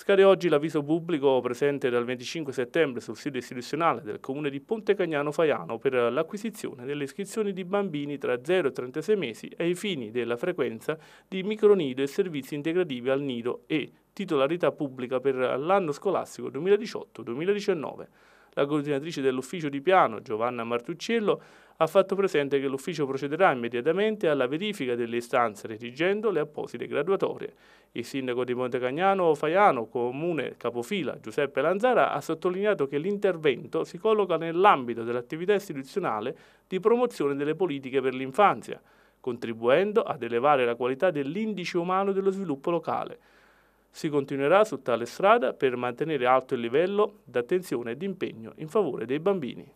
Scade oggi l'avviso pubblico presente dal 25 settembre sul sito istituzionale del comune di Ponte Cagnano Faiano per l'acquisizione delle iscrizioni di bambini tra 0 e 36 mesi ai fini della frequenza di micronido e servizi integrativi al nido e titolarità pubblica per l'anno scolastico 2018-2019. La coordinatrice dell'ufficio di piano, Giovanna Martuccello, ha fatto presente che l'ufficio procederà immediatamente alla verifica delle istanze redigendo le apposite graduatorie. Il sindaco di Montecagnano Faiano, comune capofila Giuseppe Lanzara, ha sottolineato che l'intervento si colloca nell'ambito dell'attività istituzionale di promozione delle politiche per l'infanzia, contribuendo ad elevare la qualità dell'indice umano dello sviluppo locale. Si continuerà su tale strada per mantenere alto il livello d'attenzione e di impegno in favore dei bambini.